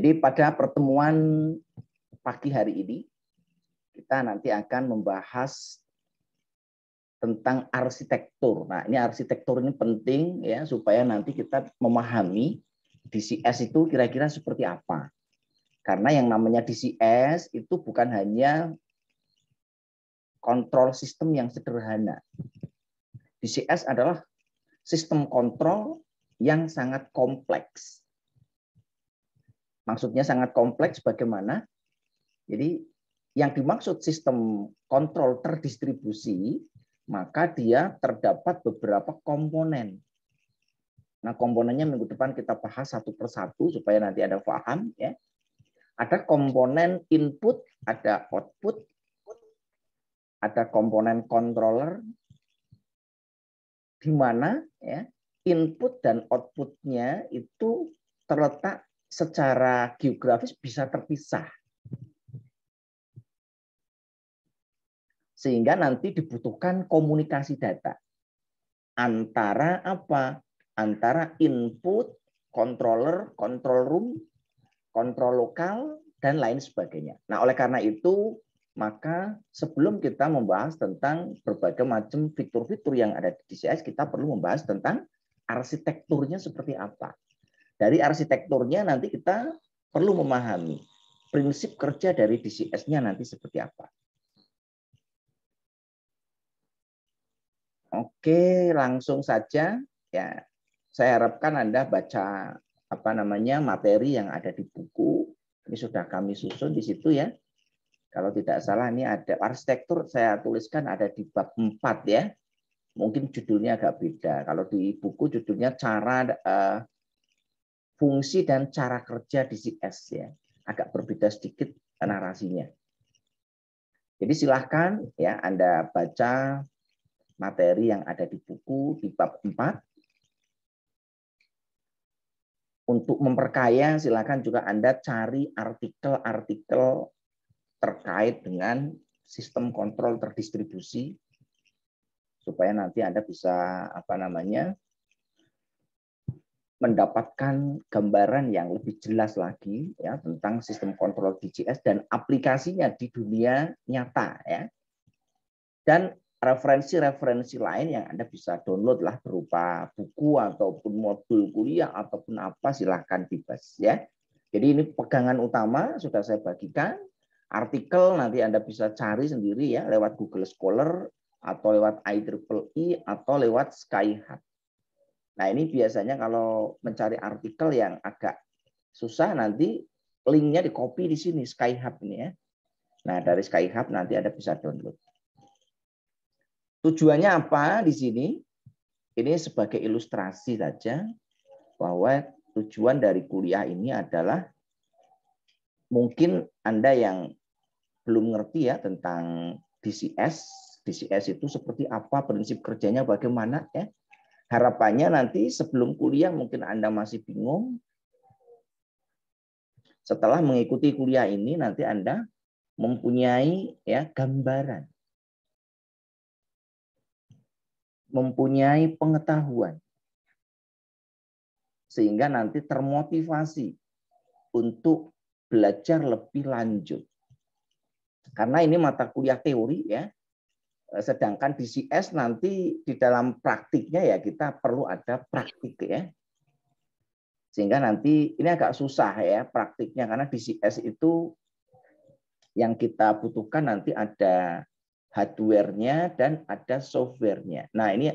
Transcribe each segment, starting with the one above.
Jadi pada pertemuan pagi hari ini kita nanti akan membahas tentang arsitektur. Nah, ini arsitektur ini penting ya supaya nanti kita memahami DCS itu kira-kira seperti apa. Karena yang namanya DCS itu bukan hanya kontrol sistem yang sederhana. DCS adalah sistem kontrol yang sangat kompleks. Maksudnya sangat kompleks bagaimana? Jadi yang dimaksud sistem kontrol terdistribusi, maka dia terdapat beberapa komponen. Nah, komponennya minggu depan kita bahas satu persatu supaya nanti ada paham ya. Ada komponen input, ada output, ada komponen controller di mana ya input dan outputnya itu terletak secara geografis bisa terpisah. Sehingga nanti dibutuhkan komunikasi data antara apa? Antara input, controller, control room, kontrol lokal, dan lain sebagainya. Nah, oleh karena itu, maka sebelum kita membahas tentang berbagai macam fitur-fitur yang ada di DCS, kita perlu membahas tentang arsitekturnya seperti apa dari arsitekturnya nanti kita perlu memahami prinsip kerja dari DCS-nya nanti seperti apa. Oke, langsung saja ya. Saya harapkan Anda baca apa namanya materi yang ada di buku. Ini sudah kami susun di situ ya. Kalau tidak salah ini ada arsitektur saya tuliskan ada di bab 4 ya. Mungkin judulnya agak beda. Kalau di buku judulnya cara eh, fungsi dan cara kerja DCS ya. Agak berbeda sedikit narasinya. Jadi silahkan ya Anda baca materi yang ada di buku di bab 4. Untuk memperkaya silahkan juga Anda cari artikel-artikel terkait dengan sistem kontrol terdistribusi supaya nanti Anda bisa apa namanya mendapatkan gambaran yang lebih jelas lagi ya tentang sistem kontrol DGS dan aplikasinya di dunia nyata ya. Dan referensi-referensi lain yang Anda bisa download lah berupa buku ataupun modul kuliah ataupun apa silahkan bebas ya. Jadi ini pegangan utama sudah saya bagikan. Artikel nanti Anda bisa cari sendiri ya lewat Google Scholar atau lewat IEEE e atau lewat Skyhub. Nah ini biasanya kalau mencari artikel yang agak susah nanti linknya di copy di sini Skyhub ini ya. Nah dari Skyhub nanti ada bisa download. Tujuannya apa di sini? Ini sebagai ilustrasi saja bahwa tujuan dari kuliah ini adalah mungkin Anda yang belum ngerti ya tentang DCS. DCS itu seperti apa, prinsip kerjanya bagaimana ya. Harapannya nanti sebelum kuliah mungkin Anda masih bingung. Setelah mengikuti kuliah ini nanti Anda mempunyai ya gambaran. Mempunyai pengetahuan. Sehingga nanti termotivasi untuk belajar lebih lanjut. Karena ini mata kuliah teori ya, Eh, sedangkan DCS nanti di dalam praktiknya ya kita perlu ada praktik ya. Sehingga nanti ini agak susah ya praktiknya karena DCS itu yang kita butuhkan nanti ada hardware-nya dan ada software-nya. Nah, ini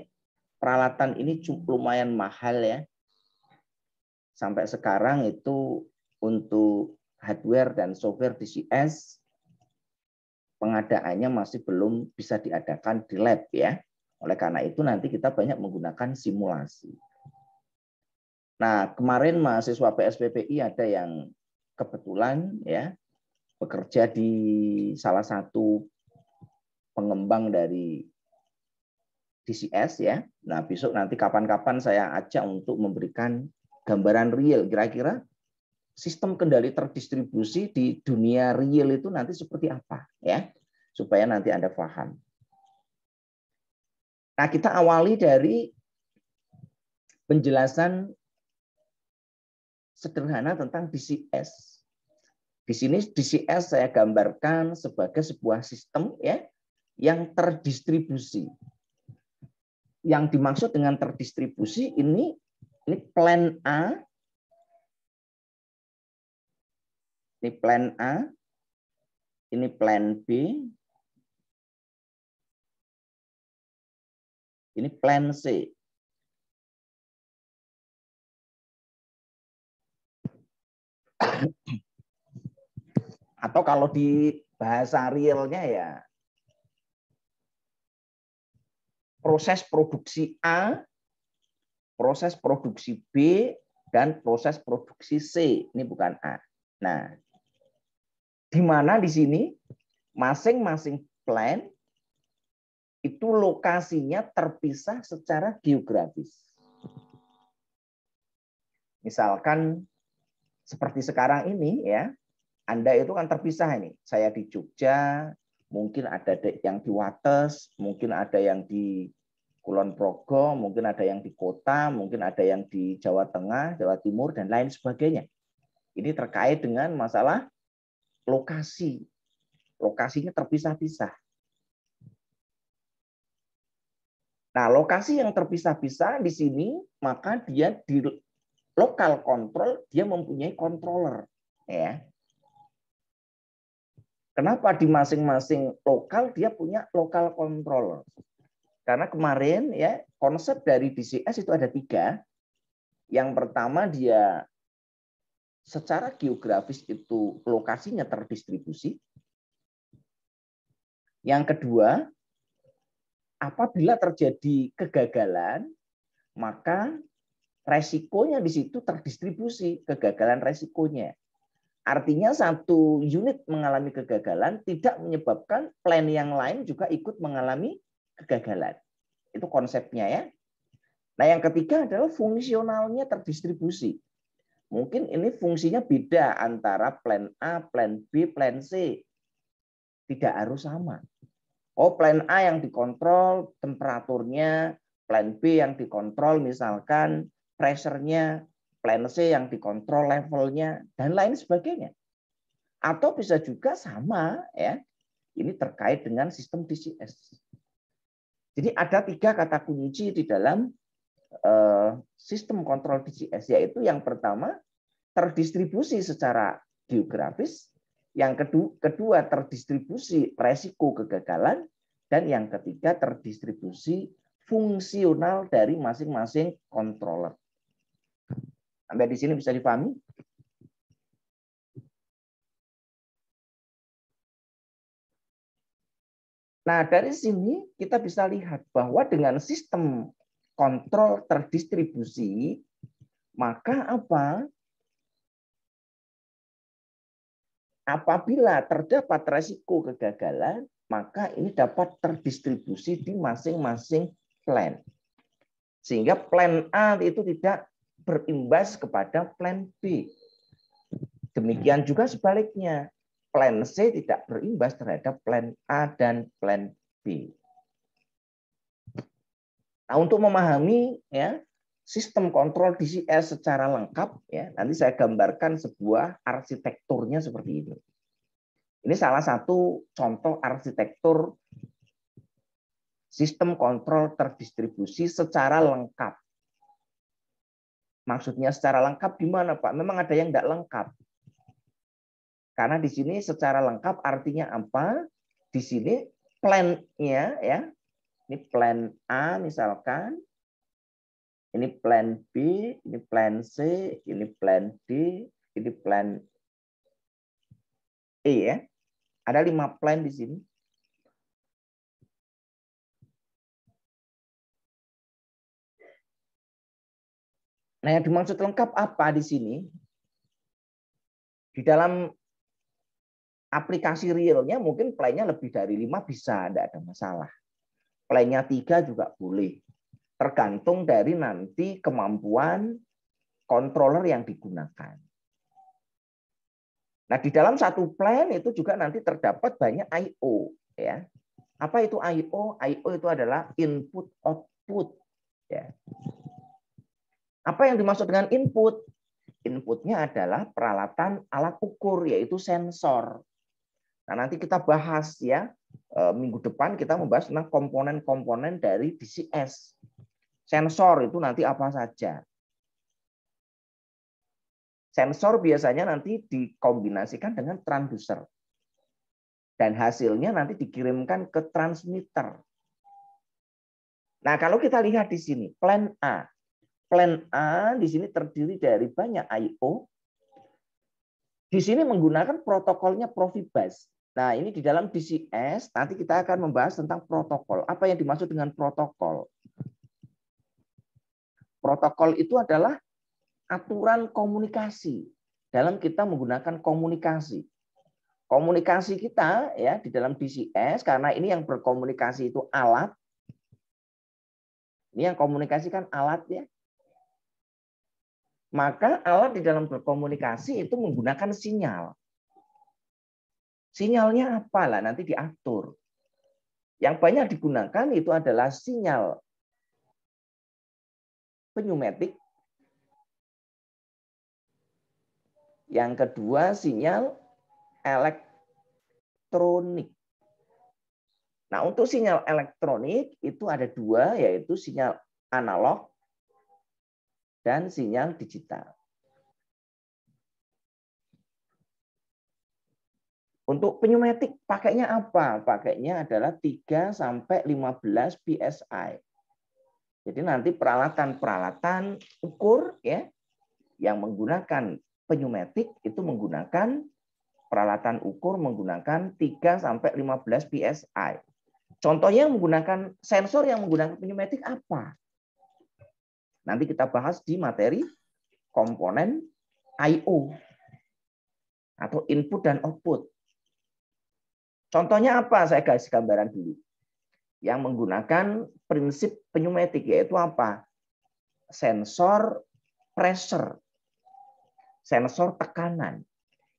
peralatan ini cukup lumayan mahal ya. Sampai sekarang itu untuk hardware dan software DCS pengadaannya masih belum bisa diadakan di lab ya. Oleh karena itu nanti kita banyak menggunakan simulasi. Nah, kemarin mahasiswa PSPPI ada yang kebetulan ya bekerja di salah satu pengembang dari DCS ya. Nah, besok nanti kapan-kapan saya ajak untuk memberikan gambaran real kira-kira sistem kendali terdistribusi di dunia real itu nanti seperti apa ya supaya nanti Anda paham. Nah, kita awali dari penjelasan sederhana tentang DCS. Di sini DCS saya gambarkan sebagai sebuah sistem ya yang terdistribusi. Yang dimaksud dengan terdistribusi ini ini plan A Ini plan A, ini plan B, ini plan C. Atau kalau di bahasa realnya ya, proses produksi A, proses produksi B, dan proses produksi C. Ini bukan A. Nah, di mana di sini masing-masing plan itu lokasinya terpisah secara geografis. Misalkan seperti sekarang ini ya, Anda itu kan terpisah ini. Saya di Jogja, mungkin ada yang di Wates, mungkin ada yang di Kulon Progo, mungkin ada yang di kota, mungkin ada yang di Jawa Tengah, Jawa Timur dan lain sebagainya. Ini terkait dengan masalah lokasi. Lokasinya terpisah-pisah. Nah, lokasi yang terpisah-pisah di sini, maka dia di lokal kontrol, dia mempunyai controller. Ya. Kenapa di masing-masing lokal dia punya lokal controller? Karena kemarin ya konsep dari DCS itu ada tiga. Yang pertama dia secara geografis itu lokasinya terdistribusi. Yang kedua, apabila terjadi kegagalan, maka resikonya di situ terdistribusi, kegagalan resikonya. Artinya satu unit mengalami kegagalan tidak menyebabkan plan yang lain juga ikut mengalami kegagalan. Itu konsepnya ya. Nah, yang ketiga adalah fungsionalnya terdistribusi. Mungkin ini fungsinya beda antara plan A, plan B, plan C. Tidak harus sama. Oh, plan A yang dikontrol temperaturnya, plan B yang dikontrol misalkan pressure-nya, plan C yang dikontrol levelnya, dan lain sebagainya. Atau bisa juga sama, ya. ini terkait dengan sistem DCS. Jadi ada tiga kata kunci di dalam eh, sistem kontrol DCS yaitu yang pertama terdistribusi secara geografis, yang kedua, kedua terdistribusi resiko kegagalan, dan yang ketiga terdistribusi fungsional dari masing-masing controller. Sampai di sini bisa dipahami? Nah, dari sini kita bisa lihat bahwa dengan sistem kontrol terdistribusi, maka apa? Apabila terdapat resiko kegagalan, maka ini dapat terdistribusi di masing-masing plan. Sehingga plan A itu tidak berimbas kepada plan B. Demikian juga sebaliknya, plan C tidak berimbas terhadap plan A dan plan B. Nah, untuk memahami ya sistem kontrol DCS secara lengkap ya nanti saya gambarkan sebuah arsitekturnya seperti ini ini salah satu contoh arsitektur sistem kontrol terdistribusi secara lengkap maksudnya secara lengkap di mana pak memang ada yang tidak lengkap karena di sini secara lengkap artinya apa di sini plan-nya ya ini plan A misalkan ini plan B, ini plan C, ini plan D, ini plan E ya. Ada lima plan di sini. Nah, yang dimaksud lengkap apa di sini? Di dalam aplikasi realnya mungkin plannya lebih dari lima bisa, tidak ada masalah. Plannya tiga juga boleh tergantung dari nanti kemampuan controller yang digunakan. Nah, di dalam satu plan itu juga nanti terdapat banyak I/O, ya. Apa itu I/O? I/O itu adalah input output, ya. Apa yang dimaksud dengan input? Inputnya adalah peralatan alat ukur yaitu sensor. Nah, nanti kita bahas ya eh, minggu depan kita membahas tentang komponen-komponen dari DCS Sensor itu nanti apa saja. Sensor biasanya nanti dikombinasikan dengan transducer. Dan hasilnya nanti dikirimkan ke transmitter. Nah, kalau kita lihat di sini, plan A. Plan A di sini terdiri dari banyak I.O. Di sini menggunakan protokolnya Profibus. Nah, ini di dalam DCS nanti kita akan membahas tentang protokol. Apa yang dimaksud dengan protokol? Protokol itu adalah aturan komunikasi dalam kita menggunakan komunikasi. Komunikasi kita ya di dalam DCS karena ini yang berkomunikasi itu alat. Ini yang komunikasi kan ya. Maka alat di dalam berkomunikasi itu menggunakan sinyal. Sinyalnya apa lah nanti diatur. Yang banyak digunakan itu adalah sinyal penyumetik. Yang kedua sinyal elektronik. Nah, untuk sinyal elektronik itu ada dua, yaitu sinyal analog dan sinyal digital. Untuk penyumetik pakainya apa? Pakainya adalah 3 sampai 15 PSI. Jadi nanti peralatan-peralatan ukur ya yang menggunakan penyumetik itu menggunakan peralatan ukur menggunakan 3 sampai 15 psi. Contohnya yang menggunakan sensor yang menggunakan penyumetik apa? Nanti kita bahas di materi komponen IO atau input dan output. Contohnya apa? Saya kasih gambaran dulu yang menggunakan prinsip pneumatik yaitu apa? Sensor pressure, sensor tekanan.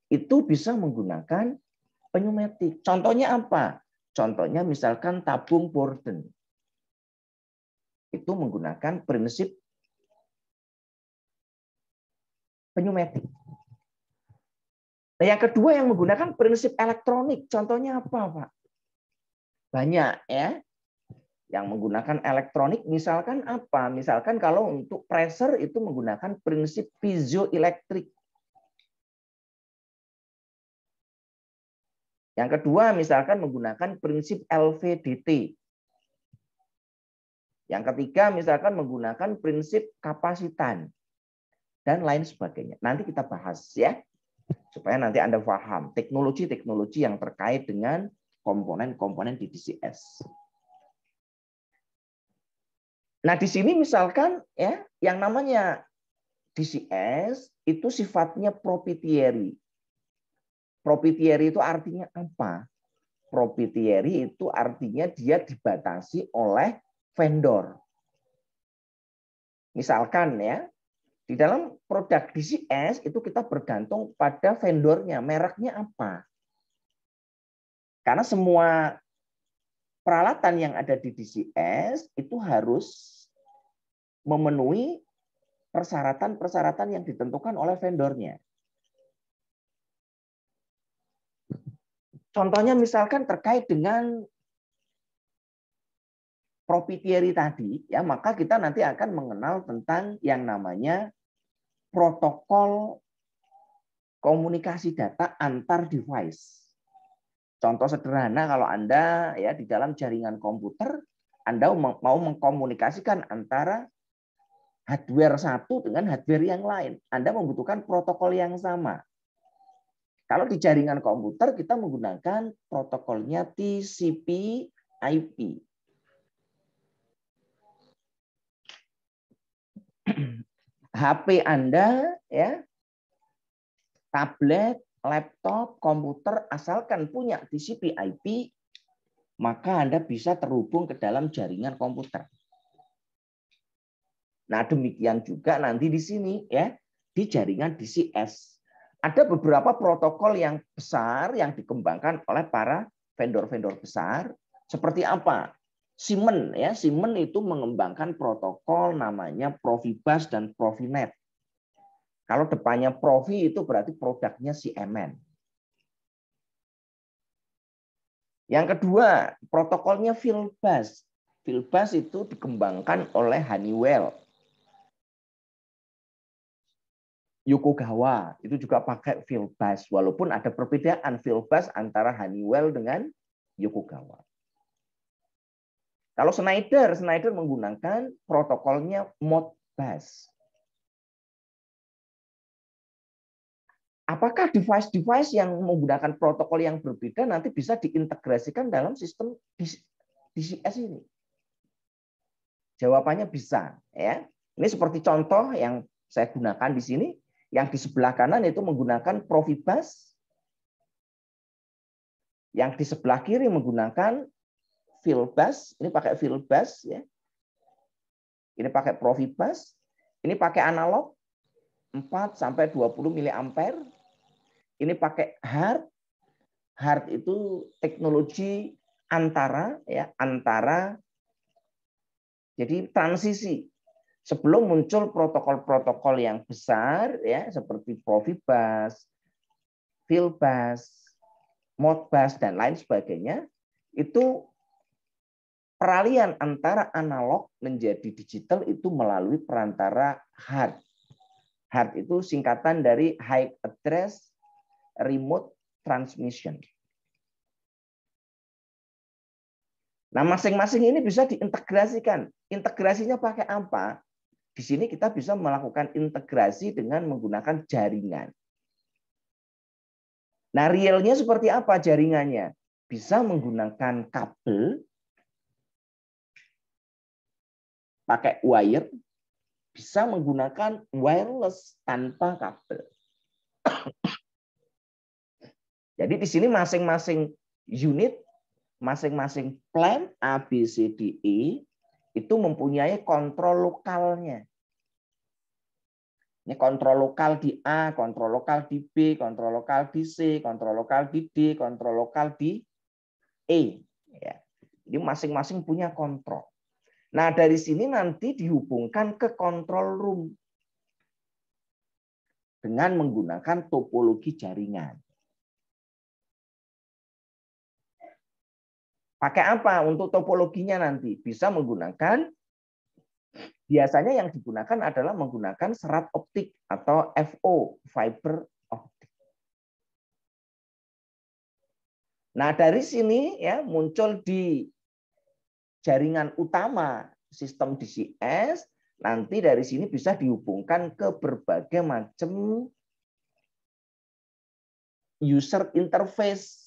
Itu bisa menggunakan pneumatik. Contohnya apa? Contohnya misalkan tabung Borden. Itu menggunakan prinsip pneumatik. Nah, yang kedua yang menggunakan prinsip elektronik, contohnya apa, Pak? Banyak ya yang menggunakan elektronik misalkan apa? Misalkan kalau untuk pressure itu menggunakan prinsip piezoelektrik. Yang kedua misalkan menggunakan prinsip LVDT. Yang ketiga misalkan menggunakan prinsip kapasitan dan lain sebagainya. Nanti kita bahas ya supaya nanti Anda paham teknologi-teknologi yang terkait dengan komponen-komponen di DCS. Nah, di sini misalkan ya yang namanya DCS itu sifatnya propitiary. Propitiary itu artinya apa? Propitiary itu artinya dia dibatasi oleh vendor. Misalkan ya, di dalam produk DCS itu kita bergantung pada vendornya, mereknya apa. Karena semua peralatan yang ada di DCS itu harus memenuhi persyaratan-persyaratan yang ditentukan oleh vendornya. Contohnya misalkan terkait dengan proprietary tadi, ya maka kita nanti akan mengenal tentang yang namanya protokol komunikasi data antar device. Contoh sederhana kalau Anda ya di dalam jaringan komputer Anda mau mengkomunikasikan antara hardware satu dengan hardware yang lain. Anda membutuhkan protokol yang sama. Kalau di jaringan komputer kita menggunakan protokolnya TCP IP. HP Anda ya tablet, laptop, komputer asalkan punya TCP IP maka Anda bisa terhubung ke dalam jaringan komputer. Nah, demikian juga nanti di sini ya, di jaringan DCS. Ada beberapa protokol yang besar yang dikembangkan oleh para vendor-vendor besar. Seperti apa? Simen ya, Simen itu mengembangkan protokol namanya Profibus dan Profinet. Kalau depannya Profi itu berarti produknya si Yang kedua, protokolnya Filbus. Filbus itu dikembangkan oleh Honeywell. Yokogawa itu juga pakai field bus walaupun ada perbedaan field bus antara Honeywell dengan Yokogawa. Kalau Schneider, Schneider menggunakan protokolnya Modbus. Apakah device-device yang menggunakan protokol yang berbeda nanti bisa diintegrasikan dalam sistem DCS ini? Jawabannya bisa, ya. Ini seperti contoh yang saya gunakan di sini yang di sebelah kanan itu menggunakan profibas, Yang di sebelah kiri menggunakan Filbas, Ini pakai Filbas, ya. Ini pakai profibas, Ini pakai analog 4 sampai 20 ampere, Ini pakai hard. Hard itu teknologi antara ya, antara jadi transisi sebelum muncul protokol-protokol yang besar ya seperti Profibus, Filbas, Modbus dan lain sebagainya itu peralihan antara analog menjadi digital itu melalui perantara hard. Hard itu singkatan dari high address remote transmission. Nah, masing-masing ini bisa diintegrasikan. Integrasinya pakai apa? Di sini kita bisa melakukan integrasi dengan menggunakan jaringan. Nah, realnya seperti apa jaringannya? Bisa menggunakan kabel, pakai wire, bisa menggunakan wireless tanpa kabel. Jadi di sini masing-masing unit, masing-masing plan A, B, C, D, E itu mempunyai kontrol lokalnya. Ini kontrol lokal di A, kontrol lokal di B, kontrol lokal di C, kontrol lokal di D, kontrol lokal di E. Ya. Jadi masing-masing punya kontrol. Nah dari sini nanti dihubungkan ke kontrol room dengan menggunakan topologi jaringan. Pakai apa untuk topologinya nanti? Bisa menggunakan biasanya yang digunakan adalah menggunakan serat optik atau FO, fiber optik. Nah, dari sini ya muncul di jaringan utama sistem DCS, nanti dari sini bisa dihubungkan ke berbagai macam user interface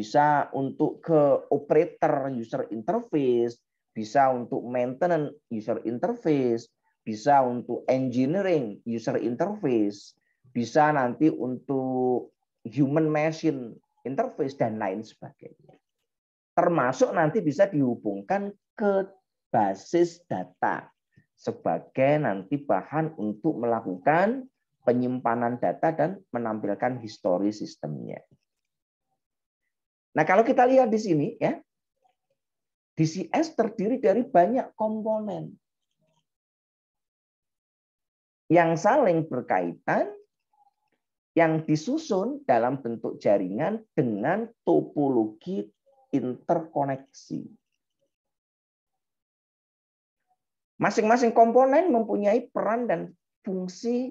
bisa untuk ke operator user interface, bisa untuk maintenance user interface, bisa untuk engineering user interface, bisa nanti untuk human machine interface dan lain sebagainya. Termasuk nanti bisa dihubungkan ke basis data sebagai nanti bahan untuk melakukan penyimpanan data dan menampilkan histori sistemnya. Nah, kalau kita lihat di sini ya, DCS terdiri dari banyak komponen yang saling berkaitan yang disusun dalam bentuk jaringan dengan topologi interkoneksi. Masing-masing komponen mempunyai peran dan fungsi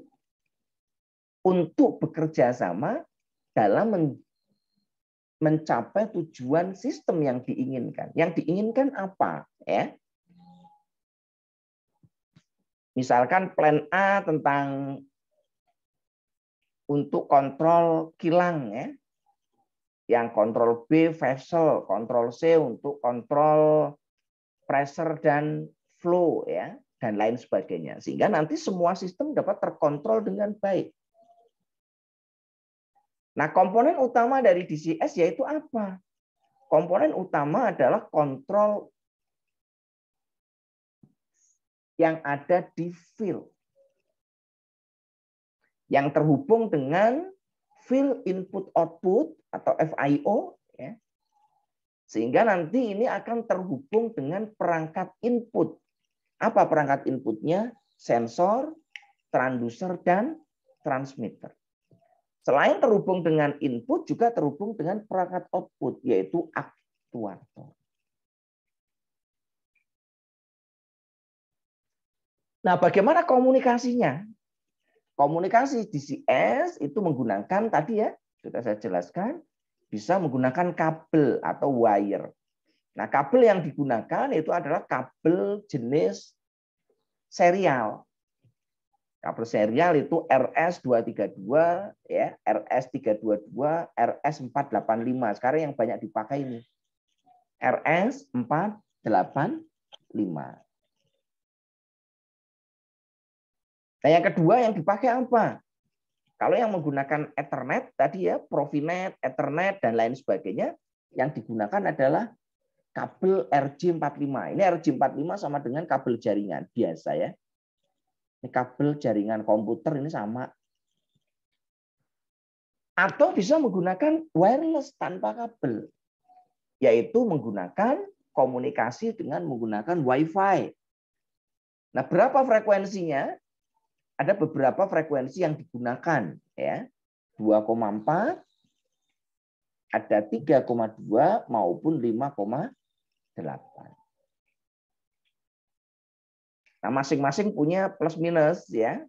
untuk bekerja sama dalam mencapai tujuan sistem yang diinginkan. Yang diinginkan apa, ya? Misalkan plan A tentang untuk kontrol kilang ya. Yang kontrol B vessel, kontrol C untuk kontrol pressure dan flow ya dan lain sebagainya. Sehingga nanti semua sistem dapat terkontrol dengan baik. Nah, komponen utama dari DCS yaitu apa? Komponen utama adalah kontrol yang ada di field yang terhubung dengan field input output atau FIO ya. Sehingga nanti ini akan terhubung dengan perangkat input. Apa perangkat inputnya? Sensor, transducer dan transmitter. Selain terhubung dengan input, juga terhubung dengan perangkat output, yaitu aktuator. Nah, bagaimana komunikasinya? Komunikasi DCS itu menggunakan tadi ya, sudah saya jelaskan, bisa menggunakan kabel atau wire. Nah, kabel yang digunakan itu adalah kabel jenis serial. Kabel nah, serial itu RS232 ya, RS322, RS485. Sekarang yang banyak dipakai ini. RS485. Nah, yang kedua yang dipakai apa? Kalau yang menggunakan Ethernet tadi ya, Profinet, Ethernet dan lain sebagainya, yang digunakan adalah kabel RJ45. Ini RJ45 sama dengan kabel jaringan biasa ya. Ini kabel jaringan komputer ini sama. Atau bisa menggunakan wireless tanpa kabel, yaitu menggunakan komunikasi dengan menggunakan WiFi. Nah, berapa frekuensinya? Ada beberapa frekuensi yang digunakan, ya. 2,4, ada 3,2 maupun 5,8. Nah, masing-masing punya plus minus ya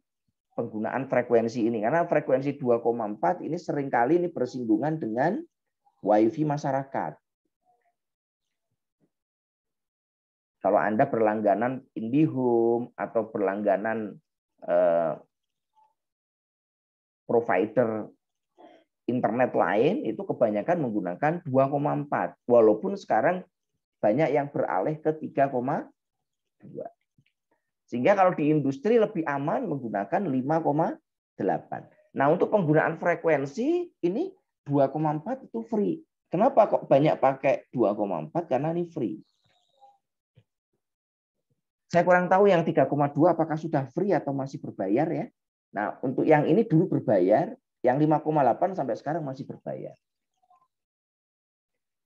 penggunaan frekuensi ini karena frekuensi 2,4 ini seringkali ini bersinggungan dengan wifi masyarakat. Kalau Anda berlangganan IndiHome atau berlangganan eh, provider internet lain itu kebanyakan menggunakan 2,4 walaupun sekarang banyak yang beralih ke 3,2. Sehingga kalau di industri lebih aman menggunakan 5,8. Nah, untuk penggunaan frekuensi ini 2,4 itu free. Kenapa kok banyak pakai 2,4? Karena ini free. Saya kurang tahu yang 3,2 apakah sudah free atau masih berbayar ya. Nah, untuk yang ini dulu berbayar, yang 5,8 sampai sekarang masih berbayar.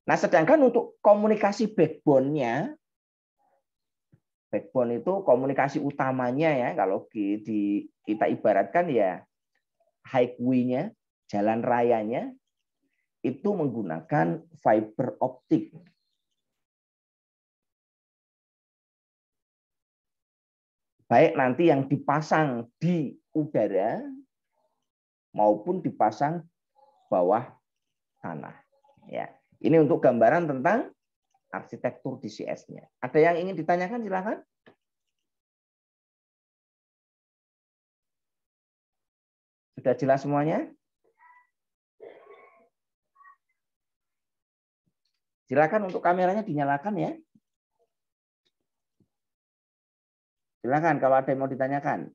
Nah, sedangkan untuk komunikasi backbone-nya Backbone itu komunikasi utamanya ya kalau di, kita ibaratkan ya highway-nya, jalan rayanya itu menggunakan fiber optik. Baik nanti yang dipasang di udara maupun dipasang bawah tanah. Ya. Ini untuk gambaran tentang arsitektur DCS-nya. Ada yang ingin ditanyakan silakan. Sudah jelas semuanya? Silakan untuk kameranya dinyalakan ya. Silakan kalau ada yang mau ditanyakan.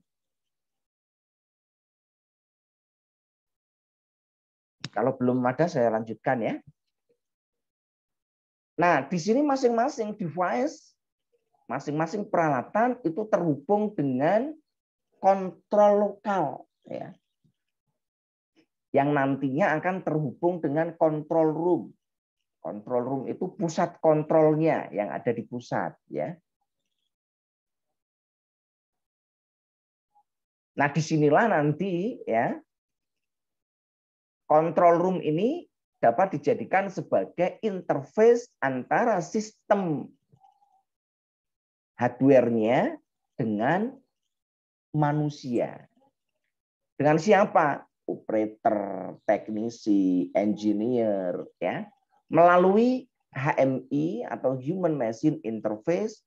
Kalau belum ada saya lanjutkan ya. Nah, di sini masing-masing device, masing-masing peralatan itu terhubung dengan kontrol lokal ya. Yang nantinya akan terhubung dengan kontrol room. Kontrol room itu pusat kontrolnya yang ada di pusat ya. Nah, disinilah nanti ya kontrol room ini dapat dijadikan sebagai interface antara sistem hardware-nya dengan manusia. Dengan siapa? Operator, teknisi, engineer, ya. Melalui HMI atau Human Machine Interface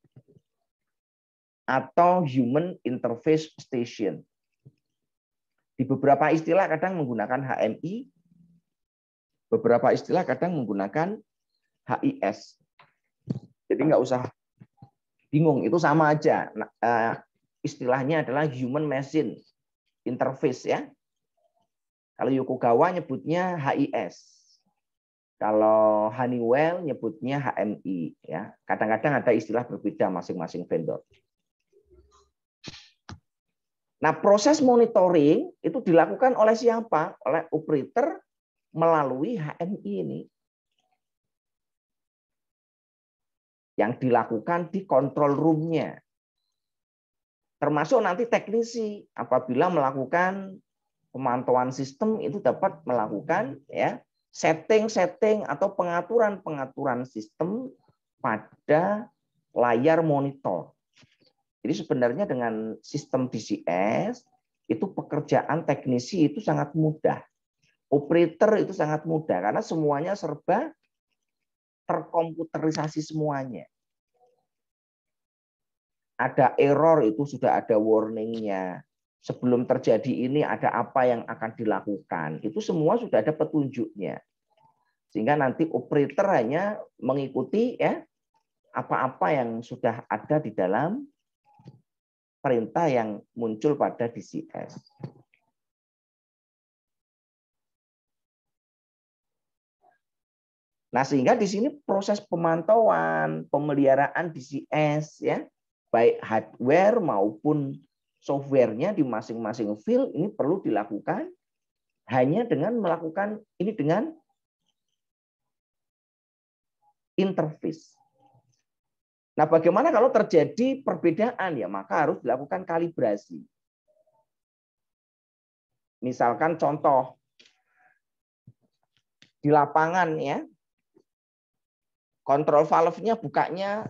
atau Human Interface Station. Di beberapa istilah kadang menggunakan HMI, beberapa istilah kadang menggunakan HIS. Jadi nggak usah bingung, itu sama aja. Nah, eh, istilahnya adalah human machine interface ya. Kalau Yokogawa nyebutnya HIS. Kalau Honeywell nyebutnya HMI ya. Kadang-kadang ada istilah berbeda masing-masing vendor. Nah, proses monitoring itu dilakukan oleh siapa? Oleh operator melalui HMI ini yang dilakukan di kontrol roomnya. Termasuk nanti teknisi apabila melakukan pemantauan sistem itu dapat melakukan ya setting-setting atau pengaturan-pengaturan sistem pada layar monitor. Jadi sebenarnya dengan sistem DCS itu pekerjaan teknisi itu sangat mudah operator itu sangat mudah karena semuanya serba terkomputerisasi semuanya. Ada error itu sudah ada warningnya. Sebelum terjadi ini ada apa yang akan dilakukan. Itu semua sudah ada petunjuknya. Sehingga nanti operator hanya mengikuti ya apa-apa yang sudah ada di dalam perintah yang muncul pada DCS. Nah, sehingga di sini proses pemantauan, pemeliharaan DCS ya, baik hardware maupun softwarenya di masing-masing field ini perlu dilakukan hanya dengan melakukan ini dengan interface. Nah, bagaimana kalau terjadi perbedaan ya, maka harus dilakukan kalibrasi. Misalkan contoh di lapangan ya, Kontrol valve-nya bukanya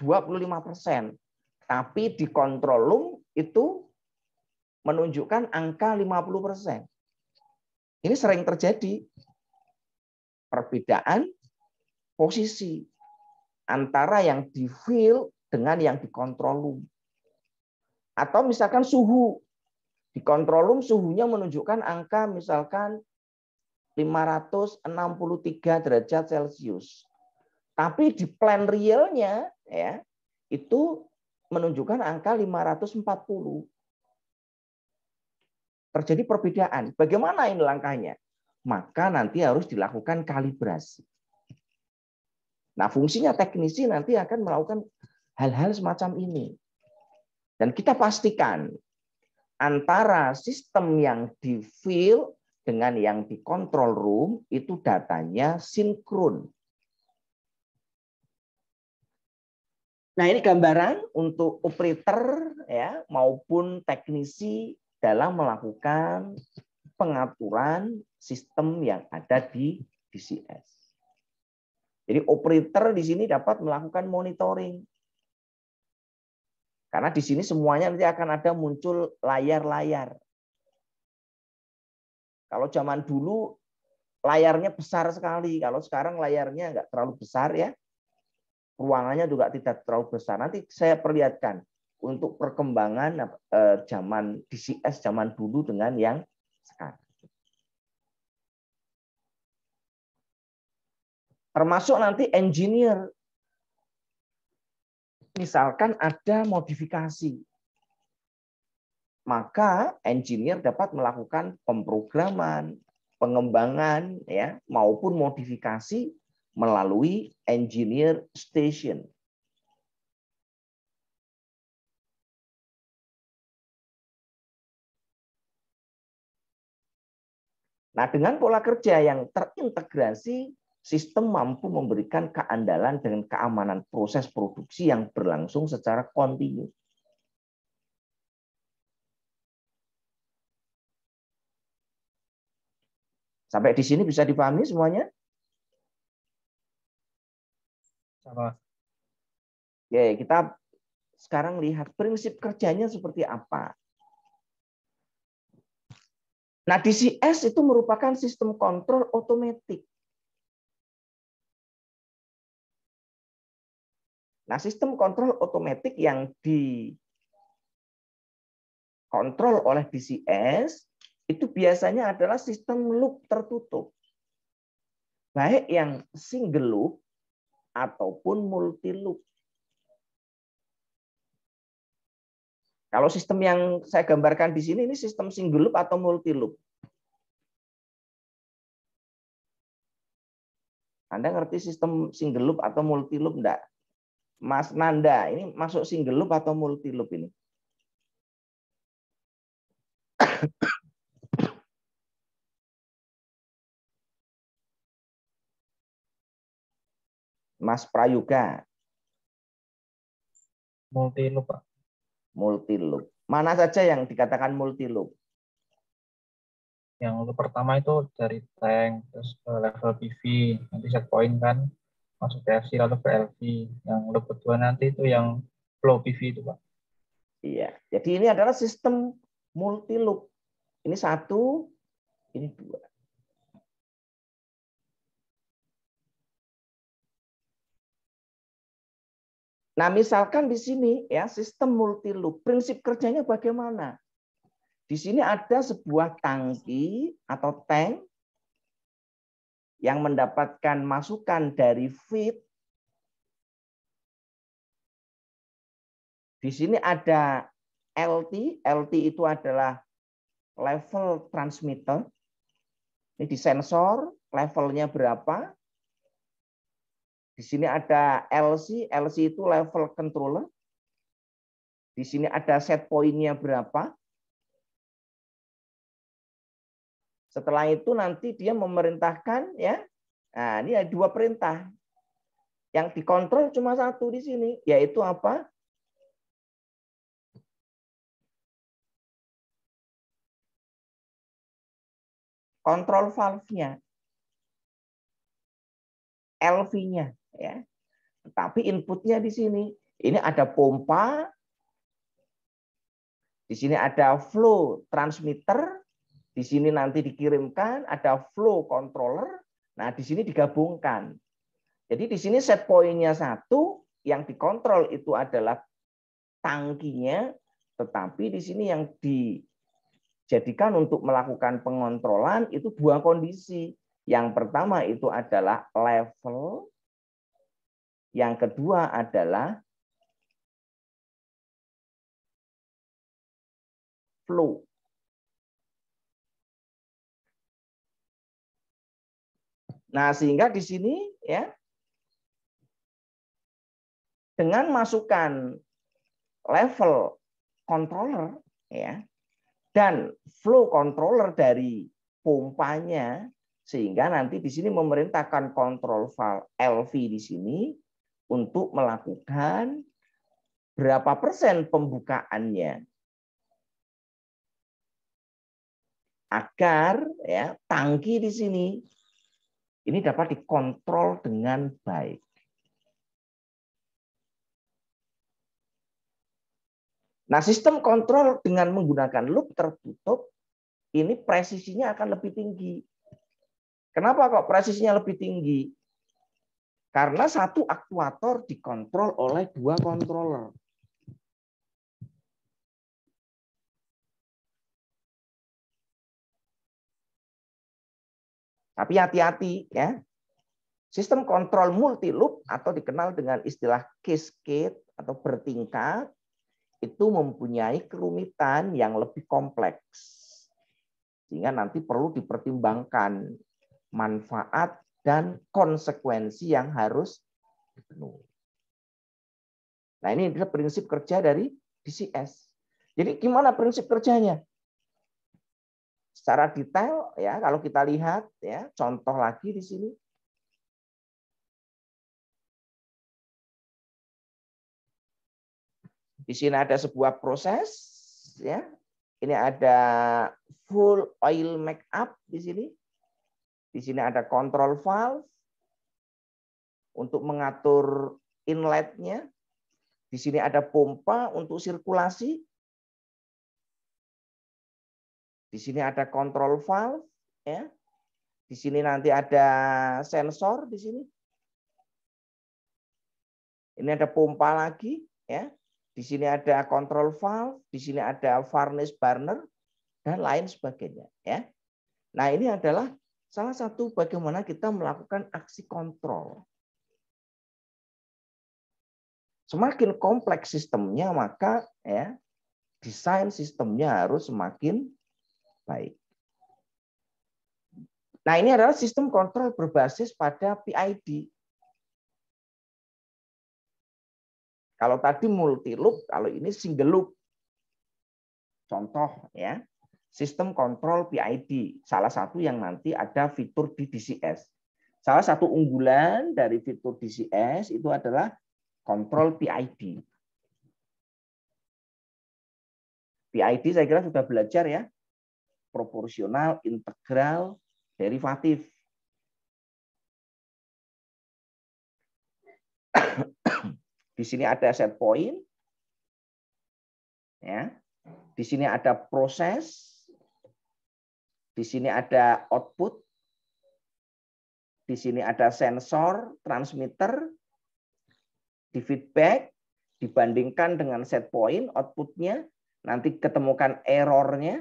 25%. Tapi di kontrol room itu menunjukkan angka 50%. Ini sering terjadi perbedaan posisi antara yang di fill dengan yang di kontrol room. Atau misalkan suhu. Di kontrol room suhunya menunjukkan angka misalkan 563 derajat Celcius. Tapi di plan realnya ya itu menunjukkan angka 540. Terjadi perbedaan. Bagaimana ini langkahnya? Maka nanti harus dilakukan kalibrasi. Nah, fungsinya teknisi nanti akan melakukan hal-hal semacam ini. Dan kita pastikan antara sistem yang di fill dengan yang di control room itu datanya sinkron. Nah, ini gambaran untuk operator ya maupun teknisi dalam melakukan pengaturan sistem yang ada di DCS. Jadi operator di sini dapat melakukan monitoring. Karena di sini semuanya nanti akan ada muncul layar-layar. Kalau zaman dulu layarnya besar sekali, kalau sekarang layarnya nggak terlalu besar ya, ruangannya juga tidak terlalu besar. Nanti saya perlihatkan untuk perkembangan eh, zaman DCS zaman dulu dengan yang sekarang. Termasuk nanti engineer. Misalkan ada modifikasi. Maka engineer dapat melakukan pemrograman, pengembangan ya maupun modifikasi melalui engineer station. Nah, dengan pola kerja yang terintegrasi, sistem mampu memberikan keandalan dengan keamanan proses produksi yang berlangsung secara kontinu. Sampai di sini bisa dipahami semuanya? Sama. Oke, ya, ya, kita sekarang lihat prinsip kerjanya seperti apa. Nah, DCS itu merupakan sistem kontrol otomatik. Nah, sistem kontrol otomatik yang dikontrol oleh DCS itu biasanya adalah sistem loop tertutup. Baik yang single loop ataupun multi loop. Kalau sistem yang saya gambarkan di sini ini sistem single loop atau multi loop. Anda ngerti sistem single loop atau multi loop enggak? Mas Nanda, ini masuk single loop atau multi loop ini? Mas Prayuga. Multi loop, Pak. Multi loop. Mana saja yang dikatakan multi loop? Yang loop pertama itu dari tank, terus ke eh, level PV, nanti set point kan, masuk ke FC lalu ke LV. Yang loop kedua nanti itu yang flow PV itu, Pak. Iya. Jadi ini adalah sistem multi loop. Ini satu, ini dua. Nah, misalkan di sini ya sistem multi loop, prinsip kerjanya bagaimana? Di sini ada sebuah tangki atau tank yang mendapatkan masukan dari feed. Di sini ada LT, LT itu adalah level transmitter. Ini di sensor, levelnya berapa? Di sini ada LC, LC itu level controller. Di sini ada set point berapa. Setelah itu nanti dia memerintahkan ya. Nah, ini ada dua perintah. Yang dikontrol cuma satu di sini, yaitu apa? Kontrol valve-nya. LV-nya ya. Tapi inputnya di sini. Ini ada pompa, di sini ada flow transmitter, di sini nanti dikirimkan, ada flow controller. Nah, di sini digabungkan. Jadi di sini set pointnya satu, yang dikontrol itu adalah tangkinya, tetapi di sini yang dijadikan untuk melakukan pengontrolan itu dua kondisi. Yang pertama itu adalah level, yang kedua adalah flow. Nah, sehingga di sini ya dengan masukan level controller ya dan flow controller dari pompanya sehingga nanti di sini memerintahkan kontrol valve LV di sini untuk melakukan berapa persen pembukaannya agar ya tangki di sini ini dapat dikontrol dengan baik. Nah, sistem kontrol dengan menggunakan loop tertutup ini presisinya akan lebih tinggi. Kenapa kok presisinya lebih tinggi? Karena satu aktuator dikontrol oleh dua controller. Tapi hati-hati ya. Sistem kontrol multi loop atau dikenal dengan istilah cascade atau bertingkat itu mempunyai kerumitan yang lebih kompleks. Sehingga nanti perlu dipertimbangkan manfaat dan konsekuensi yang harus dipenuhi. Nah, ini adalah prinsip kerja dari DCS. Jadi gimana prinsip kerjanya? Secara detail ya, kalau kita lihat ya, contoh lagi di sini. Di sini ada sebuah proses ya. Ini ada full oil make up di sini. Di sini ada kontrol valve untuk mengatur inletnya. Di sini ada pompa untuk sirkulasi. Di sini ada kontrol valve ya. Di sini nanti ada sensor di sini. Ini ada pompa lagi ya. Di sini ada kontrol valve, di sini ada varnish burner dan lain sebagainya ya. Nah, ini adalah Salah satu bagaimana kita melakukan aksi kontrol. Semakin kompleks sistemnya, maka ya desain sistemnya harus semakin baik. Nah, ini adalah sistem kontrol berbasis pada PID. Kalau tadi multi loop, kalau ini single loop. Contoh ya sistem kontrol PID, salah satu yang nanti ada fitur di DCS. Salah satu unggulan dari fitur DCS itu adalah kontrol PID. PID saya kira sudah belajar ya, proporsional, integral, derivatif. Di sini ada set point, ya. Di sini ada proses, di sini ada output, di sini ada sensor, transmitter, di feedback, dibandingkan dengan set point outputnya, nanti ketemukan errornya,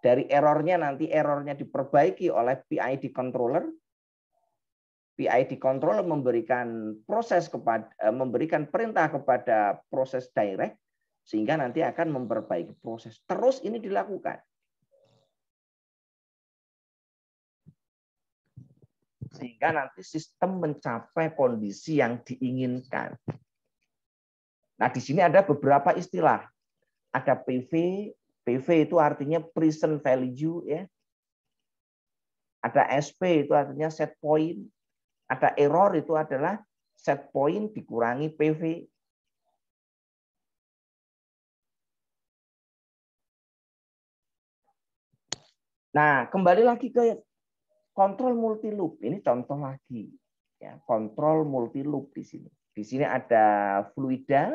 dari errornya nanti errornya diperbaiki oleh PID controller. PID controller memberikan proses kepada eh, memberikan perintah kepada proses direct sehingga nanti akan memperbaiki proses. Terus ini dilakukan. sehingga nanti sistem mencapai kondisi yang diinginkan. Nah, di sini ada beberapa istilah. Ada PV, PV itu artinya present value ya. Ada SP itu artinya set point. Ada error itu adalah set point dikurangi PV. Nah, kembali lagi ke Kontrol multi loop ini contoh lagi. Ya, kontrol multi loop di sini. Di sini ada fluida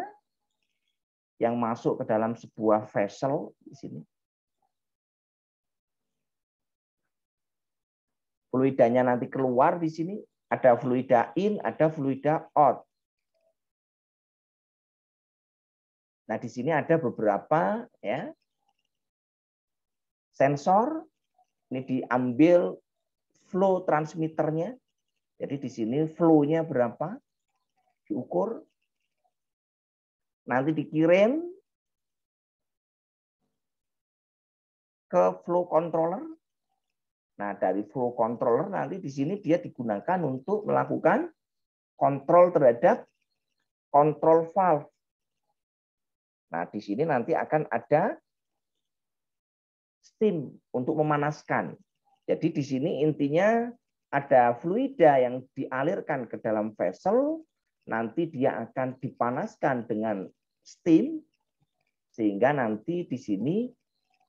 yang masuk ke dalam sebuah vessel di sini. Fluidanya nanti keluar di sini, ada fluida in, ada fluida out. Nah, di sini ada beberapa ya sensor ini diambil flow transmitternya. Jadi di sini flow-nya berapa? Diukur. Nanti dikirim ke flow controller. Nah, dari flow controller nanti di sini dia digunakan untuk melakukan kontrol terhadap control valve. Nah, di sini nanti akan ada steam untuk memanaskan. Jadi di sini intinya ada fluida yang dialirkan ke dalam vessel, nanti dia akan dipanaskan dengan steam, sehingga nanti di sini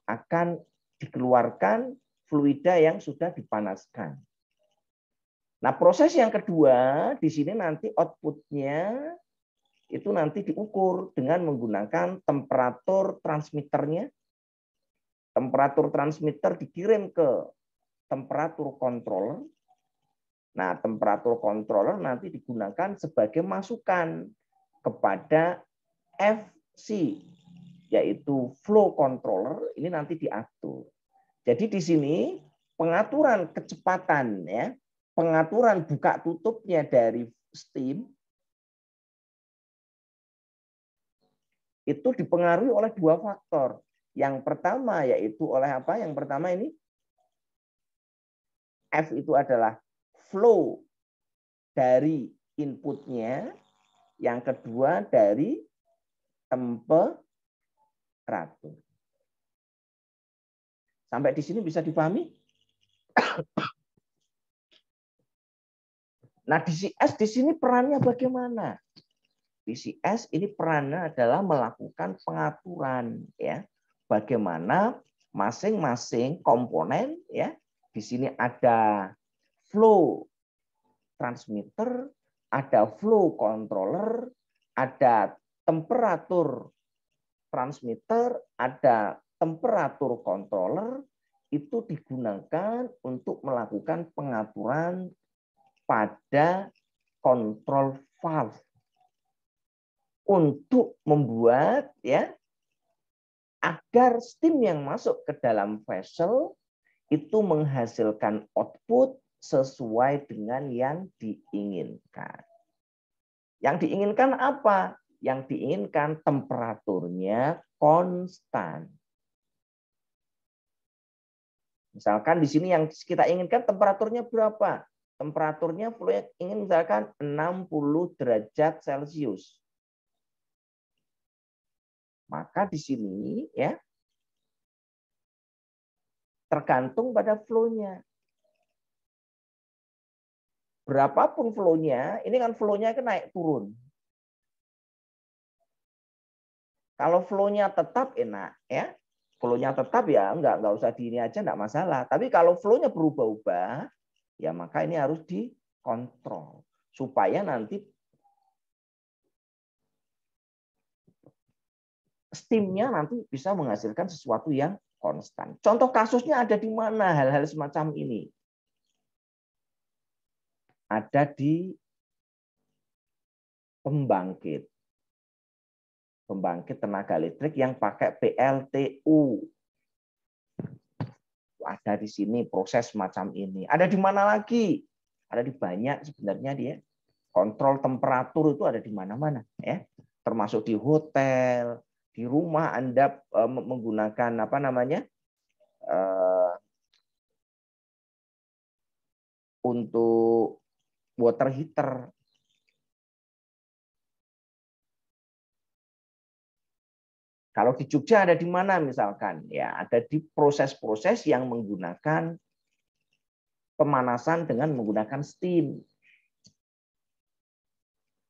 akan dikeluarkan fluida yang sudah dipanaskan. Nah proses yang kedua, di sini nanti outputnya itu nanti diukur dengan menggunakan temperatur transmitternya. Temperatur transmitter dikirim ke temperatur controller. Nah, temperatur controller nanti digunakan sebagai masukan kepada FC, yaitu flow controller, ini nanti diatur. Jadi di sini pengaturan kecepatan ya, pengaturan buka tutupnya dari steam itu dipengaruhi oleh dua faktor. Yang pertama yaitu oleh apa? Yang pertama ini F itu adalah flow dari inputnya, yang kedua dari temperatur. Sampai di sini bisa dipahami? Nah, DCS di sini perannya bagaimana? DCS ini perannya adalah melakukan pengaturan ya, bagaimana masing-masing komponen ya di sini ada flow transmitter, ada flow controller, ada temperatur transmitter, ada temperatur controller, itu digunakan untuk melakukan pengaturan pada kontrol valve untuk membuat ya agar steam yang masuk ke dalam vessel itu menghasilkan output sesuai dengan yang diinginkan. Yang diinginkan apa? Yang diinginkan temperaturnya konstan. Misalkan di sini yang kita inginkan temperaturnya berapa? Temperaturnya fluid ingin misalkan 60 derajat Celcius. Maka di sini ya Tergantung pada flow-nya. Berapapun flow-nya, ini kan flow-nya kan naik turun. Kalau flow-nya tetap enak ya. Flow-nya tetap ya enggak enggak usah di ini aja enggak masalah. Tapi kalau flow-nya berubah-ubah, ya maka ini harus dikontrol supaya nanti steam-nya nanti bisa menghasilkan sesuatu yang konstan. Contoh kasusnya ada di mana hal-hal semacam ini? Ada di pembangkit. Pembangkit tenaga listrik yang pakai PLTU. Ada di sini proses macam ini. Ada di mana lagi? Ada di banyak sebenarnya dia. Kontrol temperatur itu ada di mana-mana ya. Termasuk di hotel, di rumah Anda eh, menggunakan apa namanya eh, untuk water heater Kalau di Jogja ada di mana misalkan? Ya, ada di proses-proses yang menggunakan pemanasan dengan menggunakan steam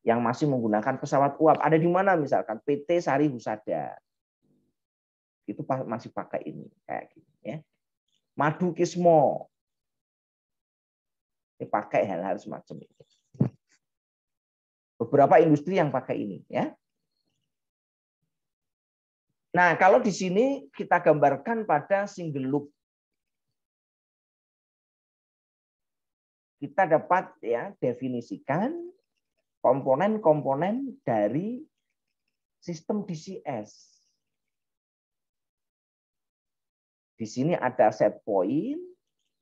yang masih menggunakan pesawat uap. Ada di mana misalkan PT Sari Husada. Itu masih pakai ini kayak gini ya. Madu Kismo. Ini pakai hal-hal semacam itu Beberapa industri yang pakai ini ya. Nah, kalau di sini kita gambarkan pada single loop kita dapat ya definisikan komponen-komponen dari sistem DCS. Di sini ada set point,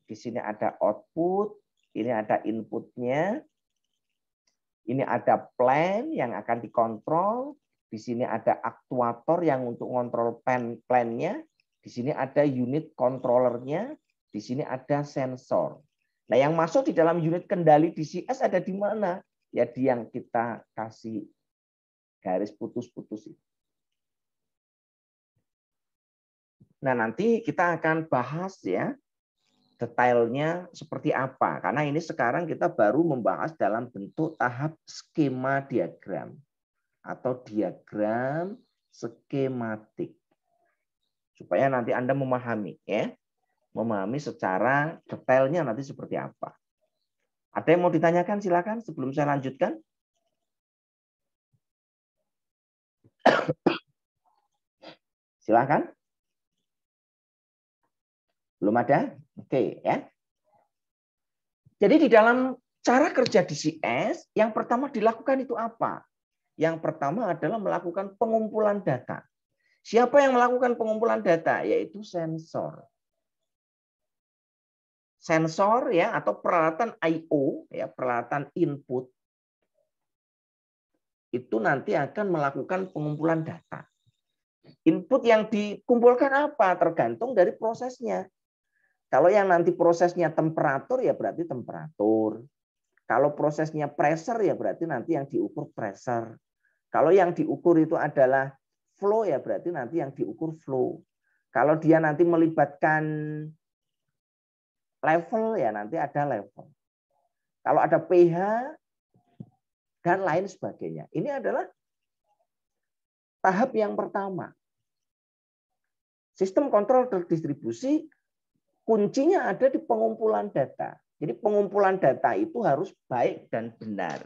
di sini ada output, ini ada inputnya, ini ada plan yang akan dikontrol, di sini ada aktuator yang untuk ngontrol plan plannya, di sini ada unit kontrolernya, di sini ada sensor. Nah, yang masuk di dalam unit kendali DCS ada di mana? Jadi yang kita kasih garis putus-putus itu. Nah, nanti kita akan bahas ya detailnya seperti apa. Karena ini sekarang kita baru membahas dalam bentuk tahap skema diagram atau diagram skematik. Supaya nanti Anda memahami ya, memahami secara detailnya nanti seperti apa. Ada yang mau ditanyakan? Silakan sebelum saya lanjutkan. Silakan. Belum ada? Oke, ya. Jadi di dalam cara kerja DCS, yang pertama dilakukan itu apa? Yang pertama adalah melakukan pengumpulan data. Siapa yang melakukan pengumpulan data? Yaitu sensor sensor ya atau peralatan I/O ya peralatan input itu nanti akan melakukan pengumpulan data. Input yang dikumpulkan apa tergantung dari prosesnya. Kalau yang nanti prosesnya temperatur ya berarti temperatur. Kalau prosesnya pressure ya berarti nanti yang diukur pressure. Kalau yang diukur itu adalah flow ya berarti nanti yang diukur flow. Kalau dia nanti melibatkan level ya nanti ada level. Kalau ada pH dan lain sebagainya. Ini adalah tahap yang pertama. Sistem kontrol terdistribusi kuncinya ada di pengumpulan data. Jadi pengumpulan data itu harus baik dan benar.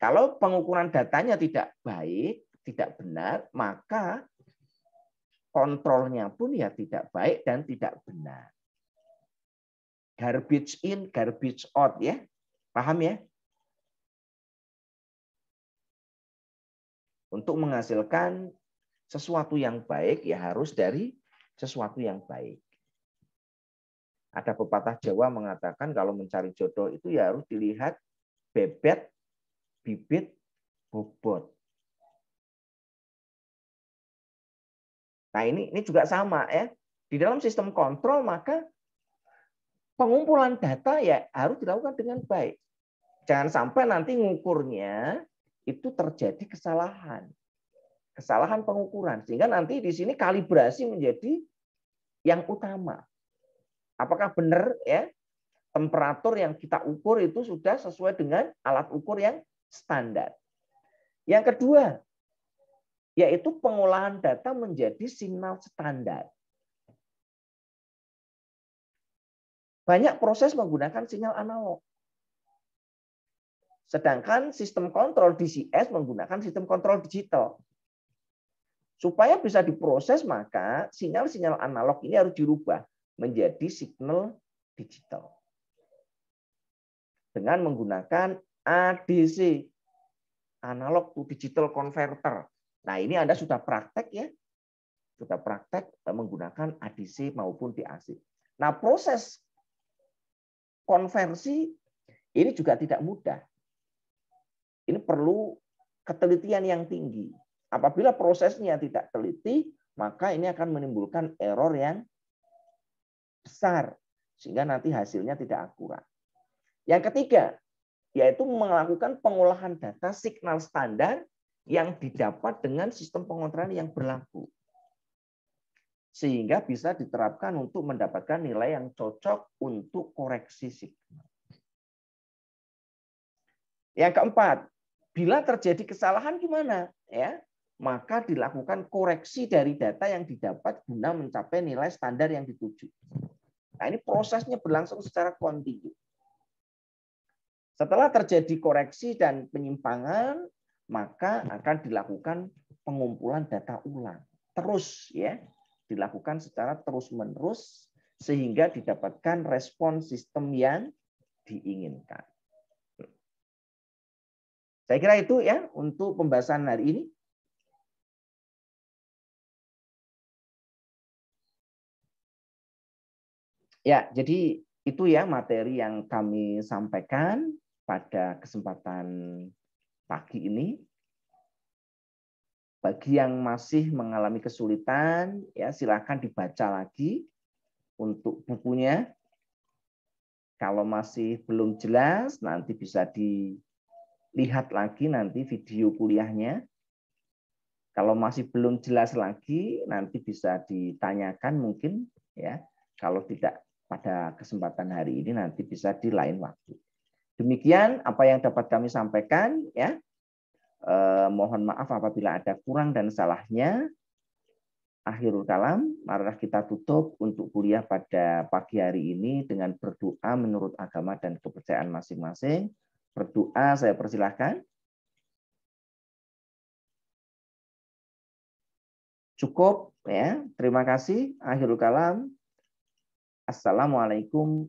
Kalau pengukuran datanya tidak baik, tidak benar, maka kontrolnya pun ya tidak baik dan tidak benar. Garbage in, garbage out ya. Paham ya? Untuk menghasilkan sesuatu yang baik ya harus dari sesuatu yang baik. Ada pepatah Jawa mengatakan kalau mencari jodoh itu ya harus dilihat bebet, bibit, bobot. Nah, ini ini juga sama ya. Di dalam sistem kontrol maka pengumpulan data ya harus dilakukan dengan baik. Jangan sampai nanti ngukurnya itu terjadi kesalahan. Kesalahan pengukuran sehingga nanti di sini kalibrasi menjadi yang utama. Apakah benar ya temperatur yang kita ukur itu sudah sesuai dengan alat ukur yang standar. Yang kedua, yaitu pengolahan data menjadi sinyal standar. Banyak proses menggunakan sinyal analog. Sedangkan sistem kontrol DCS menggunakan sistem kontrol digital. Supaya bisa diproses, maka sinyal-sinyal analog ini harus dirubah menjadi signal digital. Dengan menggunakan ADC, analog to digital converter Nah, ini Anda sudah praktek ya. Sudah praktek eh, menggunakan ADC maupun DAC. Nah, proses konversi ini juga tidak mudah. Ini perlu ketelitian yang tinggi. Apabila prosesnya tidak teliti, maka ini akan menimbulkan error yang besar sehingga nanti hasilnya tidak akurat. Yang ketiga, yaitu melakukan pengolahan data signal standar yang didapat dengan sistem pengontrolan yang berlaku. Sehingga bisa diterapkan untuk mendapatkan nilai yang cocok untuk koreksi sigma. Yang keempat, bila terjadi kesalahan gimana? Ya, maka dilakukan koreksi dari data yang didapat guna mencapai nilai standar yang dituju. Nah, ini prosesnya berlangsung secara kontinu. Setelah terjadi koreksi dan penyimpangan, maka akan dilakukan pengumpulan data ulang terus ya dilakukan secara terus-menerus sehingga didapatkan respon sistem yang diinginkan. Saya kira itu ya untuk pembahasan hari ini. Ya, jadi itu ya materi yang kami sampaikan pada kesempatan pagi ini bagi yang masih mengalami kesulitan ya silakan dibaca lagi untuk bukunya kalau masih belum jelas nanti bisa dilihat lagi nanti video kuliahnya kalau masih belum jelas lagi nanti bisa ditanyakan mungkin ya kalau tidak pada kesempatan hari ini nanti bisa di lain waktu Demikian apa yang dapat kami sampaikan ya. Eh, mohon maaf apabila ada kurang dan salahnya. Akhirul kalam, marilah kita tutup untuk kuliah pada pagi hari ini dengan berdoa menurut agama dan kepercayaan masing-masing. Berdoa saya persilahkan. Cukup ya. Terima kasih. Akhirul kalam. Assalamualaikum